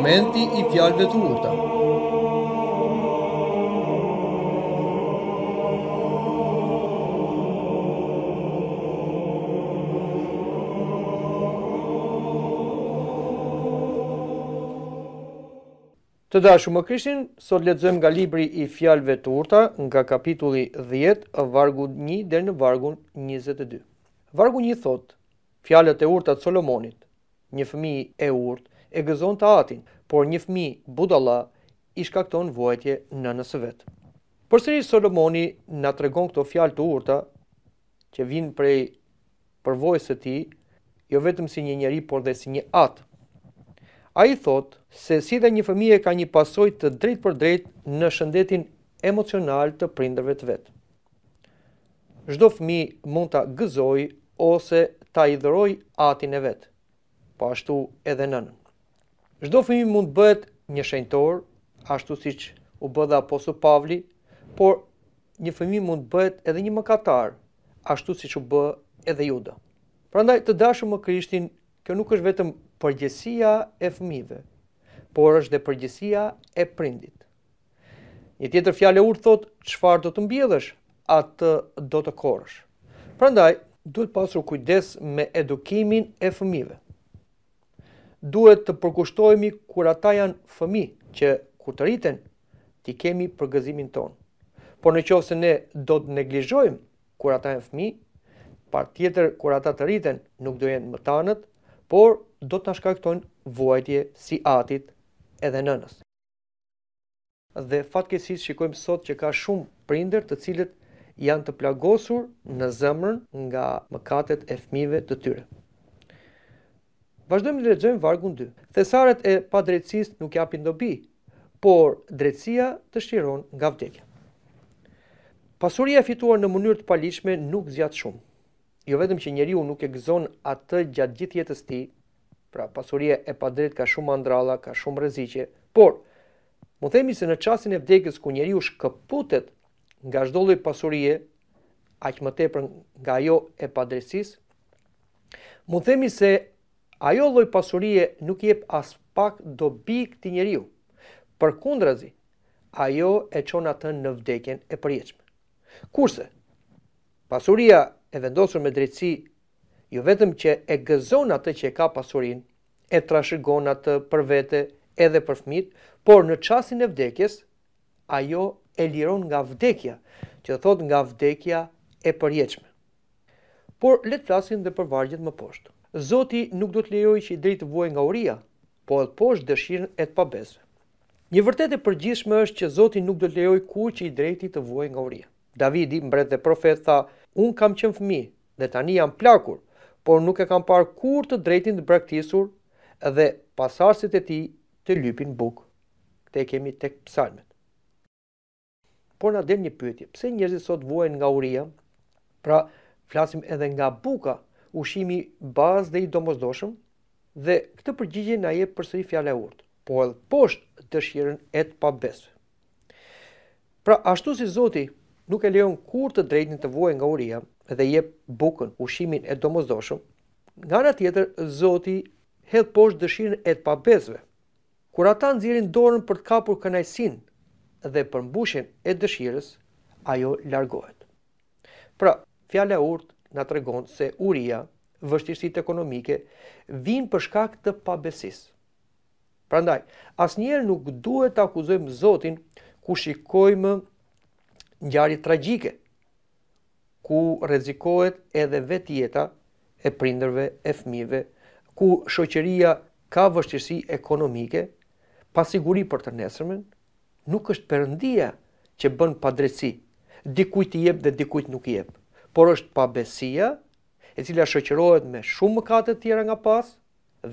momenti i fjalëve të urta. Të dashur më krishtin, sot lexojmë nga libri i fjalëve të urta, nga kapitulli 10, vargu 1 deri në vargun 22. Vargu 1 thotë: Fjalët e urta të Solomonit, një fëmijë e urtë e gëzon të atin, por një fmi budala i shkakton vojtje në nësë vetë. Përsëri Solomoni nga të regon këto fjalë të urta, që vinë prej përvojës e ti, jo vetëm si një njeri, por dhe si një atë. A i thotë se si dhe një fëmije ka një pasoj të drejt për drejt në shëndetin emocional të prinderve të vetë. Zdo fëmi mund të gëzoj ose ta dëroj atin e vetë, po ashtu edhe nënën. Shdo fëmi mund bëhet një shenjtor, ashtu si që u bëdhe aposu Pavli, por një fëmi mund bëhet edhe një mëkatar, ashtu si që u bë edhe juda. Prandaj të dashëm më krishtin, kjo nuk është vetëm përgjësia e fëmive, por është dhe përgjësia e prindit. Një tjetër fjale urë thot, qëfar do të mbjellësh, atë do të korrësh. Prandaj, duhet pasur kujdes me edukimin e fëmive duhet të përkushtojmi kur ata janë fëmi që kur të rriten ti kemi përgëzimin ton. Por në qovë se ne do të neglizhojmë kur ata janë fëmi, par tjetër kur ata të rriten nuk do jenë më tanët, por do të nashka këton vojtje si atit edhe nënës. Dhe fatke shikojmë sot që ka shumë prinder të cilët janë të plagosur në zëmërn nga mëkatet e fëmive të tyre. Vazhdojmë të lexojmë vargun 2. Thesaret e padrejtësisë nuk japin dobi, por drejtësia dëshiron nga vdekja. Pasuria e fituar në mënyrë të paligjshme nuk zgjat shumë. Jo vetëm që njeriu nuk e gëzon atë gjatë gjithë jetës së tij, pra pasuria e padrejtë ka shumë andralla, ka shumë rreziqe, por mu themi se në çastin e vdekjes ku njeriu shkëputet nga çdo lloj pasurie, aq më tepër nga ajo e padrejtësisë, mu themi se ajo lloj pasurie nuk jep as pak dobi këtë njeriu. Përkundrazi, ajo e çon atë në vdekjen e përjetshme. Kurse pasuria e vendosur me drejtësi jo vetëm që e gëzon atë që e ka pasurinë, e trashëgon atë për vete edhe për fëmijët, por në çastin e vdekjes ajo e liron nga vdekja, që thot nga vdekja e përjetshme. Por le të flasim për vargjet më poshtë. Zoti nuk do të lejojë që i drejtë vuaj nga uria, po edhe poshtë dëshirën e të pabesme. Një vërtetë e përgjithshme është që Zoti nuk do të lejojë kurrë që i drejti të vuaj nga uria. Davidi mbret dhe profet tha, "Un kam qenë fëmijë dhe tani jam plakur, por nuk e kam parë kur të drejtin të braktisur dhe pasardhësit e tij të lypin buk." Këtë e kemi tek Psalmet. Por na del një pyetje, pse njerëzit sot vuajnë nga uria? Pra, flasim edhe nga buka, ushimi bazë dhe i domosdoshëm, dhe këtë përgjigje na jep përsëri fjala e urt, po edhe poshtë dëshirën e të pabesë. Pra ashtu si Zoti nuk e lejon kurrë të drejtin të vuajë nga uria dhe jep bukën, ushimin e domosdoshëm, nga ana tjetër Zoti hedh poshtë dëshirën e të pabesëve. Kur ata nxjerrin dorën për të kapur kënaqësinë dhe përmbushjen e dëshirës, ajo largohet. Pra, fjala e urtë na tregon se uria, vështirsitë ekonomike vijnë për shkak të pabesisë. Prandaj, asnjëherë nuk duhet të akuzojmë Zotin ku shikojmë ngjarje tragjike, ku rrezikohet edhe vetë jeta e prindërve e fëmijëve, ku shoqëria ka vështirësi ekonomike, pasiguri për të nesërmen, nuk është perëndia që bën padresi, dikujt i jep dhe dikujt nuk i jep por është pabesia e cila shoqërohet me shumë mëkate të tjera nga pas,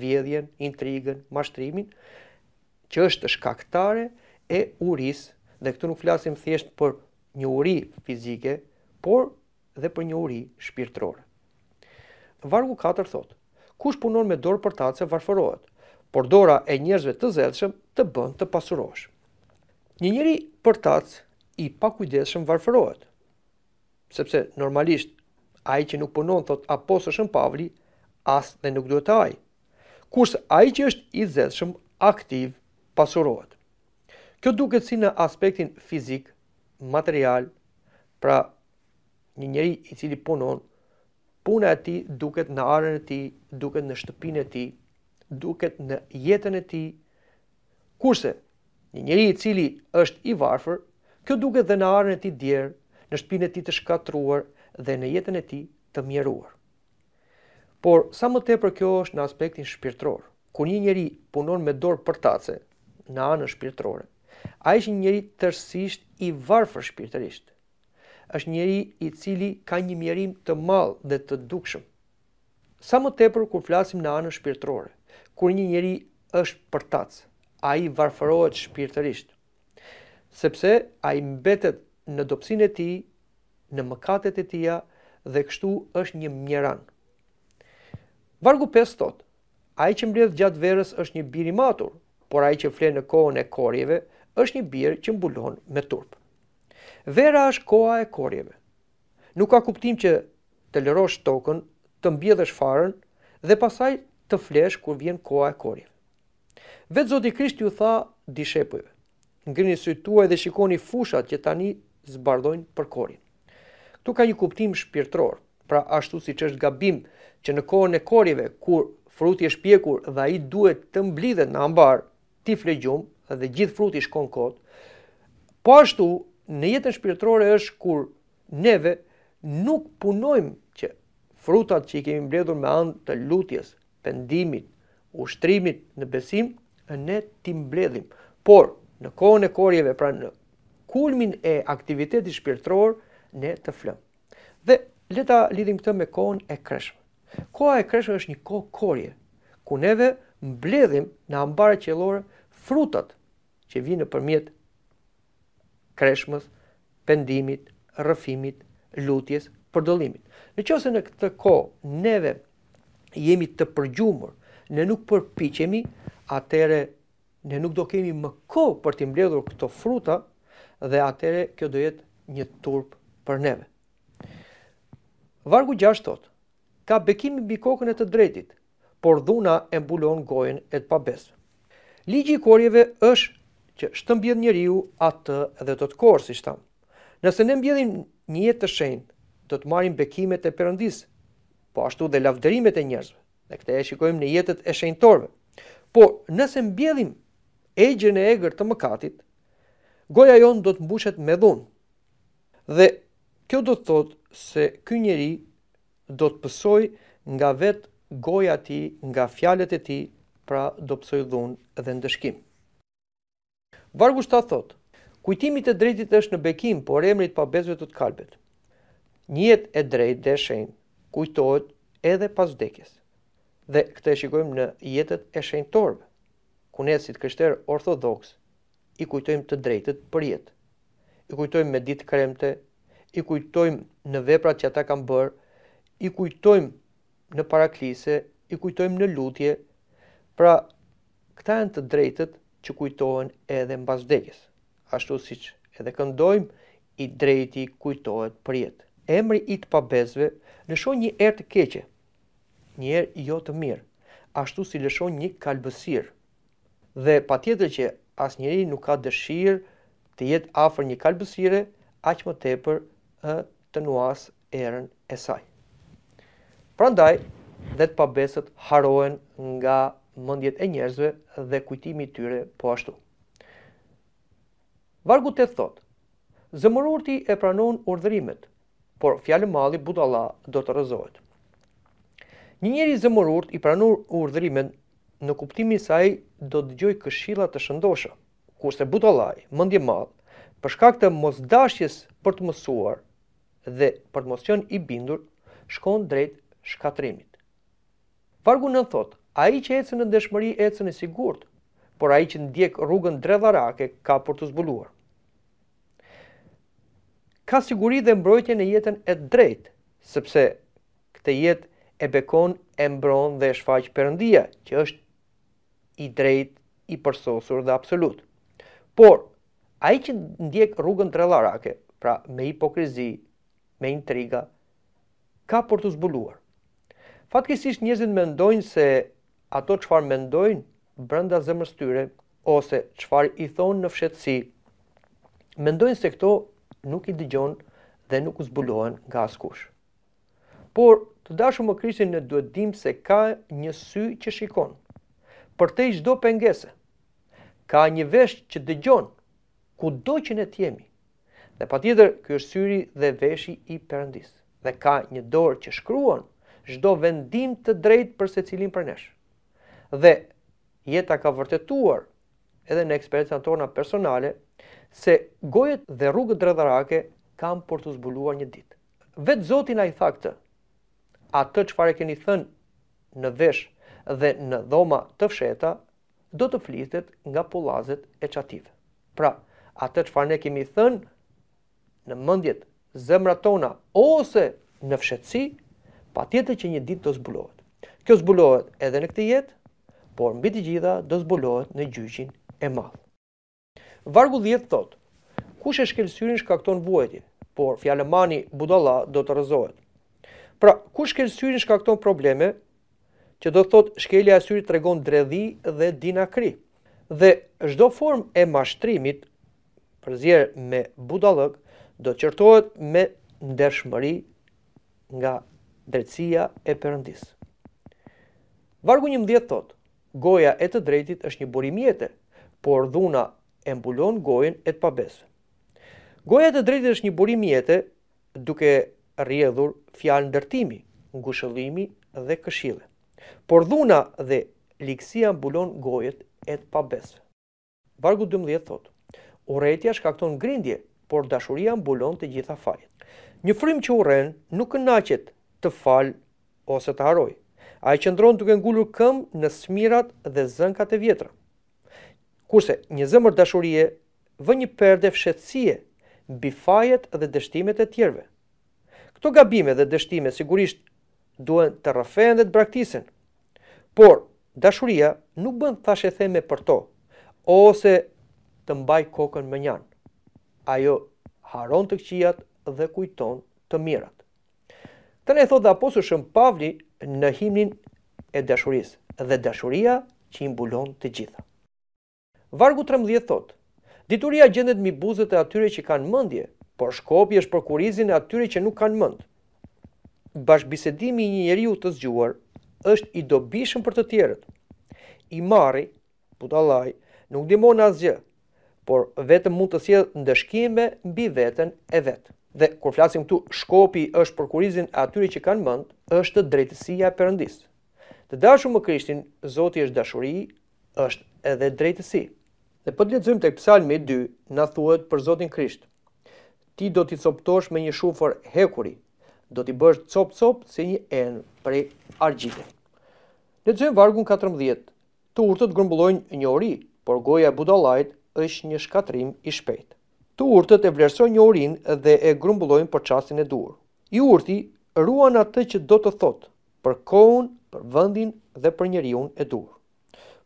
vjedhjen, intrigën, mashtrimin, që është shkaktare e uris, dhe këtu nuk flasim thjesht për një uri fizike, por dhe për një uri shpirtërore. Vargu 4 thotë: Kush punon me dorë për tace varfërohet, por dora e njerëzve të zellshëm të bën të pasurosh. Një njëri për tac i pakujdesshëm varfërohet, sepse normalisht ai që nuk punon thot apo s'është Pavli, as dhe nuk duhet ai. Kurse ai që është i zëdhshëm, aktiv, pasurohet. Kjo duket si në aspektin fizik, material, pra një njeri i cili punon, puna e ti duket në arën e ti, duket në shtëpin e ti, duket në jetën e ti, kurse një njeri i cili është i varfër, kjo duket dhe në arën e ti djerë, në shpinë e ti të shkatruar dhe në jetën e ti të mjeruar. Por, sa më tepër kjo është në aspektin shpirtror, kur një njeri punon me dorë përtace në anë shpirtrore, a është një njeri tërsisht i varfër shpirtërisht. është njeri i cili ka një mjerim të malë dhe të dukshëm. Sa më tepër kur flasim në anë shpirtrore, kur një njeri është për ai a i varfërohet shpirtërisht, sepse a i mbetet në dopsin e tij, në mëkatet e tija dhe kështu është një mjeran. Vargu 5 thotë: Ai që mbredh gjatë verës është një bir i matur, por ai që flet në kohën e korjeve është një bir që mbulon me turp. Vera është koha e korjeve. Nuk ka kuptim që të lërosh tokën, të mbjedhësh farën dhe pasaj të flesh kur vjen koha e korjeve. Vetë Zoti Krishti u tha dishepujve: Ngrini sytuaj dhe shikoni fushat që tani zbardojnë për korin. Ktu ka një kuptim shpirtëror, pra ashtu siç është gabim që në kohën e korjeve, kur fruti është pjekur dhe ai duhet të mblidhet në ambar, ti flegjum dhe gjithë fruti shkon kod. Po ashtu në jetën shpirtërore është kur neve nuk punojmë që frutat që i kemi mbledhur me anë të lutjes, pendimit, ushtrimit në besim, ne ti mbledhim. Por në kohën e korjeve pra në kulmin e aktivitetit shpirtëror ne të flëm. Dhe le ta lidhim këtë me kohën e kreshme. Koha e kreshme është një kohë korje, ku neve mbledhim në ambare qelore frutat që vijnë përmjet kreshmës, pendimit, rrëfimit, lutjes, përdollimit. Në qëse në këtë kohë neve jemi të përgjumur, ne nuk përpiqemi, atere ne nuk do kemi më kohë për të mbledhur këto fruta dhe atere kjo do jetë një turp për neve. Vargu 6 thot, ka bekim mbi bikokën e të drejtit, por dhuna e mbulon gojen e të pabesë. Ligji i korjeve është që shtëmbjedh njeriu atë dhe të të korë, si shtamë. Nëse ne mbjedhim një jetë të shenjtë, do të marrim bekimet e Perëndisë, po ashtu dhe lavdërimet e njerëzve. Ne këtë e shikojmë në jetët e shenjtorëve. Po, nëse mbjedhim egjën e egër të mëkatit, goja jonë do të mbushet me dhunë. Dhe kjo do të thotë se ky njeri do të pësoj nga vetë goja ti, nga fjalet e ti, pra do pësoj dhunë dhe ndëshkim. Vargu shta thotë, kujtimit e drejtit është në bekim, por emrit pa bezve të të kalbet. jetë e drejt dhe shenë kujtojt edhe pas vdekjes. Dhe këte shikojmë në jetet e shenë torbë, kunesit kështerë ortodoksë, i kujtojmë të drejtët për jetë. I kujtojmë me ditë kremte, i kujtojmë në veprat që ata kanë bërë, i kujtojmë në paraklise, i kujtojmë në lutje, pra këta janë të drejtët që kujtohen edhe në bazdegjes. Ashtu si që edhe këndojmë, i drejti kujtohet për jetë. Emri i të pabezve lëshon një erë të keqe, një erë jo të mirë, ashtu si lëshon një kalbësirë. Dhe pa tjetër që asnjëri nuk ka dëshirë të jetë afër një kalbësire aq më tepër të nuas erën e saj. Prandaj, dhe të pabesët harohen nga mendjet e njerëzve dhe kujtimi i tyre po ashtu. Vargu te thot: zëmërurti e pranon urdhërimet, por fjalë malli budalla do të rëzohet. Një njeri zëmërurt i pranur urdhrimet në kuptimin e saj do të dëgjoj këshilla të shëndosha. Kurse butollaj, më ndje madh, për shkak të mosdashjes për të mësuar dhe për të mos qenë i bindur, shkon drejt shkatrimit. Vargu në thot, ai që ecën në dëshmëri ecën e sigurt, por ai që ndjek rrugën drevarake ka për të zbuluar. Ka siguri dhe mbrojtje në jetën e drejt, sepse këtë jetë e bekon e mbron dhe e shfaq përëndia, që është i drejt, i përsosur dhe absolut. Por, a i që ndjek rrugën të relarake, pra me hipokrizi, me intriga, ka për të zbuluar. Fatkisisht njëzit mendojnë se ato qëfar mendojnë brënda zemrës tyre, ose qëfar i thonë në fshetësi, mendojnë se këto nuk i dëgjon dhe nuk u zbulohen nga askush. Por, të dashu më krisin në duhet dim se ka një sy që shikonë, për te i shdo pengese. Ka një vesh që dëgjon, ku do që ne t'jemi. Dhe pa tjetër, kjo është syri dhe vesh i përëndis. Dhe ka një dorë që shkruan, shdo vendim të drejt për se cilin për nesh. Dhe jeta ka vërtetuar edhe në eksperiencën tona personale se gojet dhe rrugët dredharake kam për të zbuluar një ditë. Vetë Zotin a i thakë të, atë të që fare keni thënë në vesh, dhe në dhoma të fsheta, do të flitet nga pulazet e qative. Pra, atë që ne kemi thënë, në mëndjet zemra tona, ose në fshetësi, pa që një ditë të zbulohet. Kjo zbulohet edhe në këtë jetë, por mbi të gjitha do zbulohet në gjyqin e madhë. Vargu 10 thotë, kush e shkel syrin shkakton vuajtin, por fjalëmani budalla do të rëzohet. Pra, kush shkel syrin shkakton probleme, që do thot shkelja e syrit tregon dredhi dhe dinakri. Dhe çdo formë e mashtrimit, përzier me budallëk, do të me ndershmëri nga drejtësia e Perëndis. Vargu 11 thot: Goja e të drejtit është një burim jetë, por dhuna e mbulon gojën e të pabesë. Goja e të drejtit është një burim jetë, duke rrjedhur fjalë ndërtimi, ngushëllimi dhe këshillë por dhuna dhe liksia mbulon gojet e të pabesve. Vargu 12 thot, uretja shkakton grindje, por dashuria mbulon të gjitha fajet. Një frim që uren nuk naqet të falë ose të haroj. A i qëndron të këngullur këm në smirat dhe zënkat e vjetra. Kurse një zëmër dashurie vë një perde fshetsie, bifajet dhe dështimet e tjerve. Këto gabime dhe dështime sigurisht duhen të rëfejen dhe të braktisin. Por, dashuria nuk bën thashe theme për to, ose të mbaj kokën më njanë. Ajo haron të këqijat dhe kujton të mirat. Të ne thot dhe aposu shëm pavli në himnin e dashuris dhe dashuria që imbulon të gjitha. Vargu 13 thot, dituria gjendet mi buzët e atyre që kanë mëndje, por shkopi është për kurizin e atyre që nuk kanë mëndë bashkëbisedimi i një njeriu të zgjuar është i dobishëm për të tjerët. I marri, putallaj, nuk dimon asgjë, por vetëm mund të sjellë ndëshkime mbi veten e vet. Dhe kur flasim këtu, shkopi është për kurizin e atyre që kanë mend, është drejtësia e Perëndisë. Të dashur më Krishtin, Zoti është dashuri, është edhe drejtësi. Dhe po të lexojmë tek Psalmi 2, na thuhet për Zotin Krisht. Ti do të coptosh me një shufër hekuri, do t'i bësh cop cop si një enë prej argjite. Në të vargun 14, të urtët grumbullojnë një ori, por goja budalajt është një shkatrim i shpejtë. Të urtët e vlerësojnë një dhe e grumbullojnë për qasin e dur. I urti ruan atë që do të thotë për kohën, për vëndin dhe për njeriun e dur.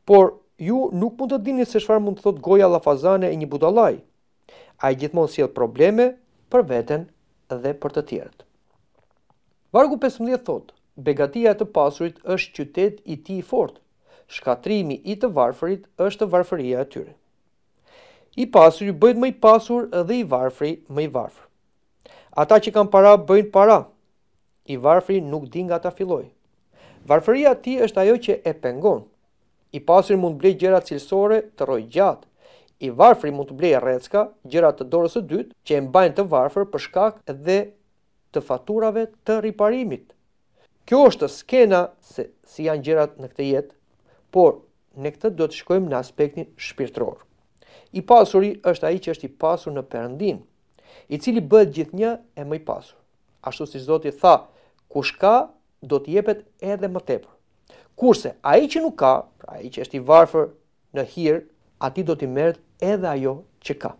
Por ju nuk mund të dini se shfar mund të thotë goja llafazane e një budalaj. A i gjithmonë si probleme për veten dhe për të tjerët. Vargu 15 thot, begatia e të pasurit është qytet i ti i fort, shkatrimi i të varfërit është varfëria e tyre. I pasur i bëjt më i pasur dhe i varfëri më i varfër. Ata që kanë para bëjnë para, i varfëri nuk din nga ta filloj. Varfëria ti është ajo që e pengon. I pasur mund blej gjera cilësore të roj gjatë, i varfëri mund të blej recka gjera të dorës e dytë që e mbajnë të varfër për shkak dhe të faturave të riparimit. Kjo është skena se si janë gjërat në këtë jetë, por në këtë do të shkojmë në aspektin shpirtëror. I pasuri është ai që është i pasur në Perëndin, i cili bëhet gjithnjë e më i pasur. Ashtu si Zoti tha, kush ka do të jepet edhe më tepër. Kurse ai që nuk ka, pra ai që është i varfër në hir, aty do t'i merret edhe ajo që ka.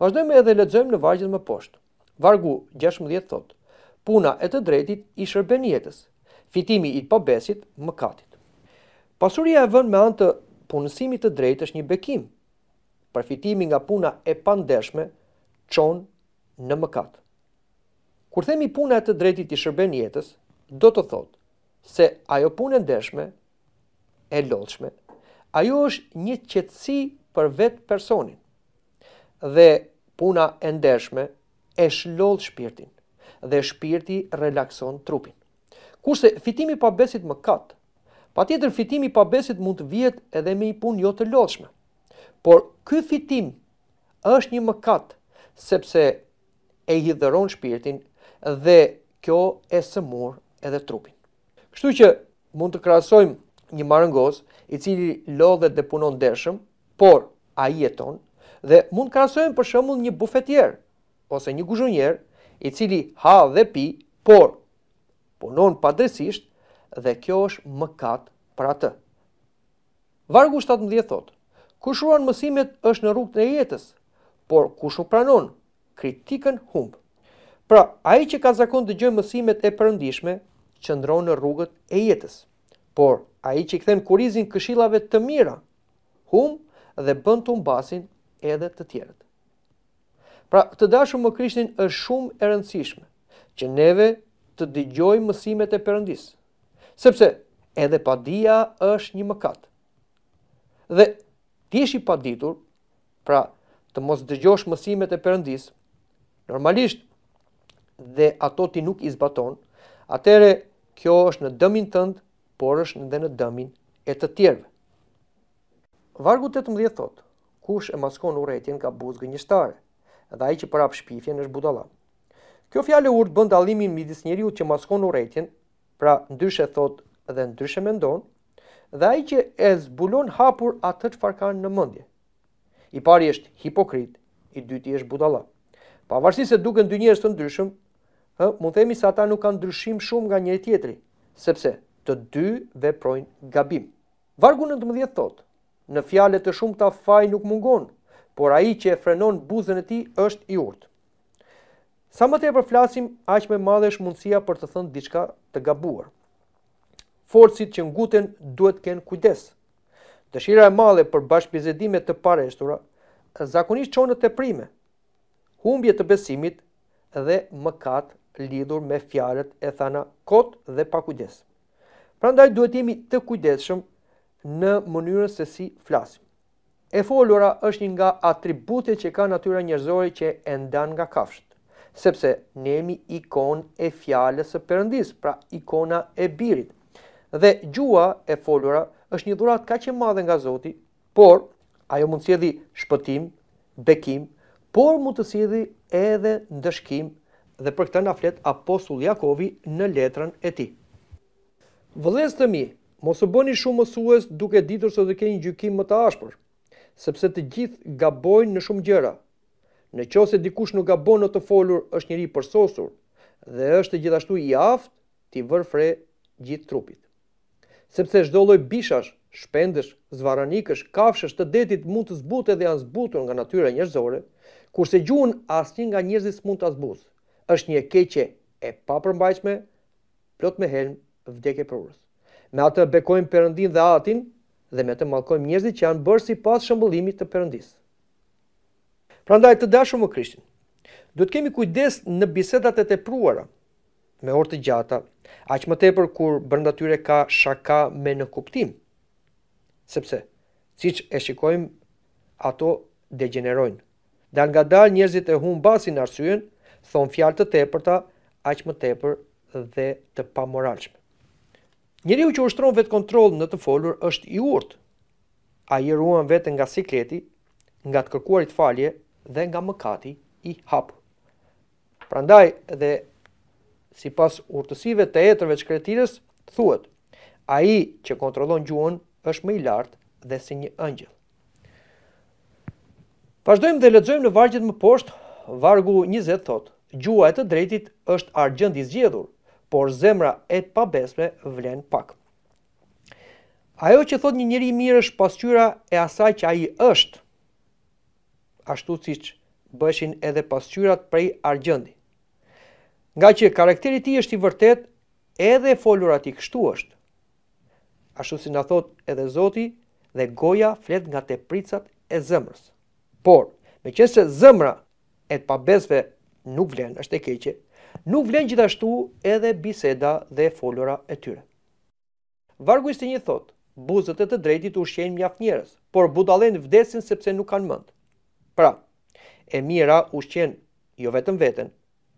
Vazhdojmë edhe lexojmë në vargjet më poshtë. Vargu 16 thotë: puna e të drejtit i shërben jetës, fitimi i të pabesit, mëkatit. Pasuria e vën me anë të punësimit të drejt është një bekim, përfitimi nga puna e pandeshme, qonë në mëkat. Kur themi puna e të drejtit i shërben jetës, do të thotë se ajo punë e ndeshme e lodhshme, ajo është një qetësi për vetë personin, dhe puna e ndeshme e shlodh shpirtin dhe shpirti relakson trupin. Kurse fitimi pa besit më katë, pa tjetër fitimi pa besit mund të vjetë edhe me i pun jo të lodhshme. Por ky fitim është një mëkat sepse e hidhëron shpirtin dhe kjo e sëmur edhe trupin. Kështu që mund të krahasojmë një marëngoz i cili lodhet dhe punon dërshëm, por ai jeton dhe mund të krahasojmë për shembull një bufetier ose një guzhonjerë, i cili ha dhe pi, por punon padrejsisht dhe kjo është mëkat për atë. Vargu 17 thotë: "Kush ruan mësimet është në rrugën e jetës, por kush u pranon kritikën humb." Pra, ai që ka zakon të dëgjojë mësimet e përndishme, qëndron në rrugët e jetës. Por ai që i kthen kurizin këshillave të mira, humb dhe bën tumbasin edhe të tjerët. Pra, të dashëm më Krishtin është shumë e rëndësishme që neve të dëgjojmë mësimet e Perëndisë. Sepse edhe padia është një mëkat. Dhe ti jesh i paditur, pra të mos dëgjosh mësimet e Perëndisë, normalisht dhe ato ti nuk i zbaton, kjo është në dëmin tënd, por është edhe në dëmin e të tjerëve. Vargu 18 thotë: Kush e maskon urrëtin ka buzë gënjeshtare dhe ai që prap shpifjen është budalla. Kjo fjalë urt bën dallimin midis njeriu që maskon urrëtin, pra ndyshe thot dhe ndyshe mendon, dhe ai që e zbulon hapur atë çfarë ka në mendje. I pari është hipokrit, i dyti është budalla. Pavarësisht se duken dy njerëz të ndryshëm, h, mund të themi se ata nuk kanë ndryshim shumë nga njëri tjetri, sepse të dy veprojnë gabim. Vargu 19 thot: Në fjalë të shumta faj nuk mungon, por ai që e frenon buzën e tij është i urtë. Sa më tepër flasim, aq më madhe është mundësia për të thënë diçka të gabuar. Forcit që nguten duhet kënë kujdes. Dëshira e madhe për bashkëbizedime të pareshtura zakonisht çon në teprime, humbje të besimit dhe mëkat lidhur me fjalët e thana kot dhe pa kujdes. Prandaj duhet jemi të kujdesshëm në mënyrën se si flasim. E folura është një nga atributet që ka natyra njerëzore që e ndan nga kafshët, sepse ne jemi ikon e fjalës së Perëndis, pra ikona e Birit. Dhe gjuha e folura është një dhuratë kaq e madhe nga Zoti, por ajo mund të sjellë shpëtim, bekim, por mund të sjellë edhe ndëshkim, dhe për këtë na flet apostull Jakovi në letrën e tij. Vëllezër të mi, mos u bëni shumë mësues duke ditur se do të keni gjykim më të ashpër sepse të gjithë gabojnë në shumë gjëra. Në qohë se dikush nuk gabojnë në të folur, është njëri përsosur dhe është gjithashtu i aftë t'i vërë fre gjithë trupit. Sepse shdolloj bishash, shpendesh, zvaranikësh, kafshesh të detit mund të zbutë edhe janë zbutur nga natyre njërzore, kurse gjuhën asë një nga njërzis mund të zbuz, është një keqe e pa plot me helm, vdek e përurës. Me atë bekojmë përëndin dhe atin, dhe me të malkojmë njerëzit që janë bërë si pas shëmbullimit të përëndis. Pra ndaj të dashu më krishtin, duhet kemi kujdes në bisedat e të pruara, me orë të gjata, aq më tepër kur brenda tyre ka shaka me në kuptim. Sepse, siç e shikojmë, ato degenerojnë. Dhe nga dalë njerëzit e humbasin arsyen, thon fjalë të tepërta, aq më tepër dhe të pamoralshme. Njeriu që ushtron vetë kontrol në të folur është i urt. A i ruan vetë nga sikleti, nga të kërkuarit falje dhe nga mëkati i hapë. Prandaj dhe si pas urtësive të etërve të kretires, thuet, a i që kontrolon gjuhën është më i lartë dhe si një ëngjë. Pashdojmë dhe ledzojmë në vargjit më poshtë, vargu 20 thotë, "Gjuha e të drejtit është i zgjedhur, por zemra e të pabesme vlen pak. Ajo që thot një njëri mirë është pasqyra e asaj që aji është, ashtu si që bëshin edhe pasqyrat prej argjëndi. Nga që karakterit ti është i vërtet, edhe folur i kështu është, ashtu si në thot edhe zoti dhe goja flet nga te pricat e zemrës. Por, me qësë zemra e të pabesve nuk vlen, është e keqe, nuk vlen gjithashtu edhe biseda dhe folora e tyre. Vargu i 21 thot: Buzët e të drejtit ushqejnë mjaft njerëz, por budallën vdesin sepse nuk kanë mend. Pra, e mira ushqen jo vetëm veten,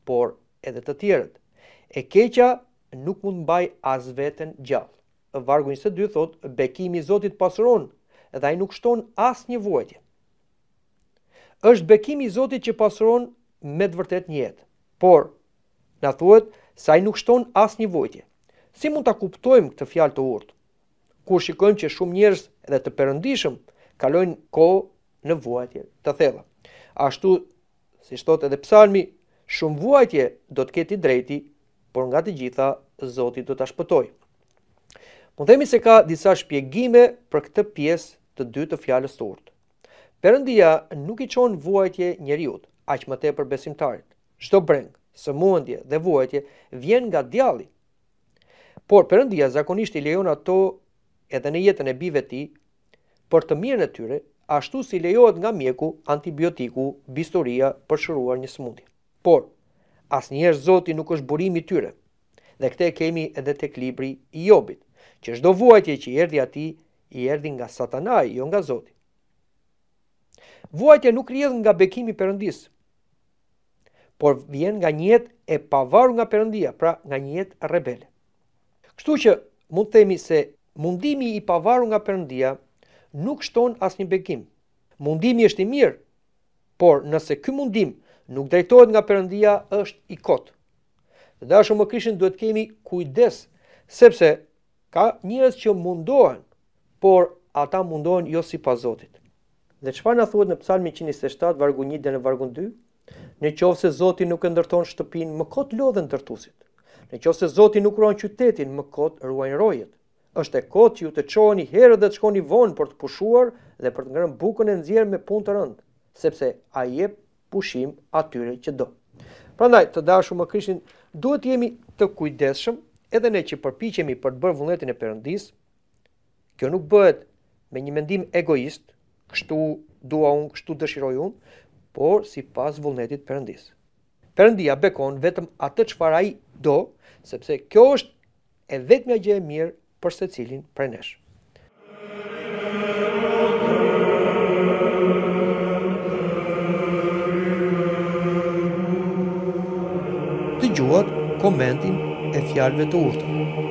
por edhe të tjerët. E keqja nuk mund mbaj as veten gjallë. Vargu i 22 thot: Bekimi i Zotit pasuron dhe ai nuk shton as një vuajtje. Është bekimi i Zotit që pasuron me të vërtetë një jetë. Por Na thuhet se ai nuk shton as një votë. Si mund ta kuptojmë këtë fjalë të urtë? Kur shikojmë që shumë njerëz edhe të perëndishëm kalojnë kohë në vuajtje të thella. Ashtu si thotë edhe Psalmi, shumë vuajtje do të ketë i drejti, por nga të gjitha Zoti do ta shpëtojë. Mund themi se ka disa shpjegime për këtë pjesë të dytë të fjalës së urtë. Perëndia nuk i çon vuajtje njeriu, aq më tepër besimtarit. Çdo breng, sëmundje dhe vojtje vjen nga djali. Por përëndia zakonisht i lejon ato edhe në jetën e bive ti, për të mirën e tyre, ashtu si lejohet nga mjeku, antibiotiku, bistoria për shëruar një sëmundje. Por, asnjëherë zoti nuk është burimi tyre, dhe këte kemi edhe të klibri i jobit, që çdo vojtje që i erdi ati, i erdi nga satanaj, jo nga zoti. Vojtje nuk rjedhë nga bekimi përëndisë, por vjen nga një jetë e pavarur nga Perëndia, pra nga një jetë rebele. Kështu që mund të themi se mundimi i pavarur nga Perëndia nuk shton asnjë bekim. Mundimi është i mirë, por nëse ky mundim nuk drejtohet nga Perëndia, është i kotë. Të dashur më Krishtin duhet kemi kujdes, sepse ka njerëz që mundohen, por ata mundohen jo sipas Zotit. Dhe çfarë na thuhet në Psalmin 127 vargu 1 deri në vargun 2? në qovë se Zoti nuk e ndërton shtëpin, më kotë lodhen tërtusit. Në qovë se Zoti nuk ruan qytetin, më kotë ruajnë rojet. është e kotë ju të qoni herë dhe të shkoni vonë për të pushuar dhe për të ngërën bukën e nëzirë me punë të rëndë, sepse a je pushim atyre që do. Prandaj, të dashu më krishtin, duhet jemi të kujdeshëm edhe ne që përpichemi për të bërë vullnetin e përëndis, kjo nuk bëhet me një mendim egoist, kështu dua unë, kështu dëshiroj unë, por si pas vullnetit përëndis. Përëndia bekon vetëm atë që fara i do, sepse kjo është e vetë gjë e mirë për se cilin për nesh. Të gjuat komentin e fjalëve të urtë.